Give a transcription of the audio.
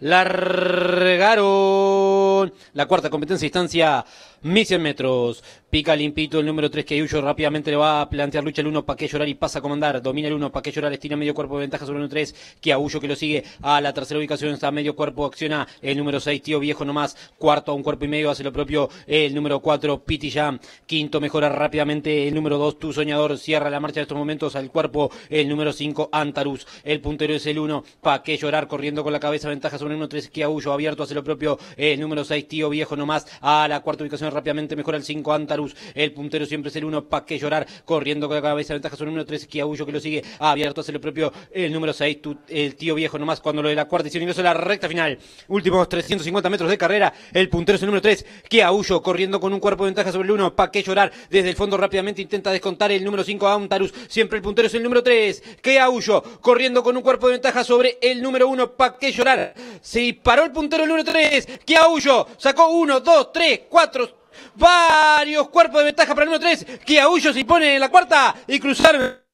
Largaron la cuarta competencia distancia 1100 metros. Pica limpito el número 3 que Yuyo rápidamente le va a plantear lucha el 1 para que llorar y pasa a comandar. Domina el 1 para que llorar, estira medio cuerpo ventaja sobre el 3 que Aullo que lo sigue a la tercera ubicación está medio cuerpo, acciona el número 6 tío viejo nomás. Cuarto a un cuerpo y medio hace lo propio el número 4 Piti Jam. Quinto mejora rápidamente el número 2 Tu Soñador. Cierra la marcha en estos momentos al cuerpo el número 5 Antarus. El puntero es el 1 para que llorar corriendo con la cabeza ventaja sobre 3 abierto hace lo propio el eh, número 6 Tío Viejo nomás a la cuarta ubicación rápidamente, mejora el 5 Antarus, el puntero siempre es el 1, pa' que llorar, corriendo con la cabeza, ventaja sobre el número 3 Kiahuyo, que lo sigue, abierto hace lo propio el número 6, el Tío Viejo nomás cuando lo de la cuarta edición ingreso a la recta final, últimos 350 metros de carrera, el puntero es el número 3 Kiahuyo, corriendo con un cuerpo de ventaja sobre el 1, pa' que llorar, desde el fondo rápidamente intenta descontar el número 5 Antarus, siempre el puntero es el número 3, Kiahuyo, corriendo con un cuerpo de ventaja sobre el número 1, pa' que llorar, se disparó el puntero el número 3. aulló, sacó 1, 2, 3, 4. Varios cuerpos de ventaja para el número 3. Aullo se impone en la cuarta y cruzar.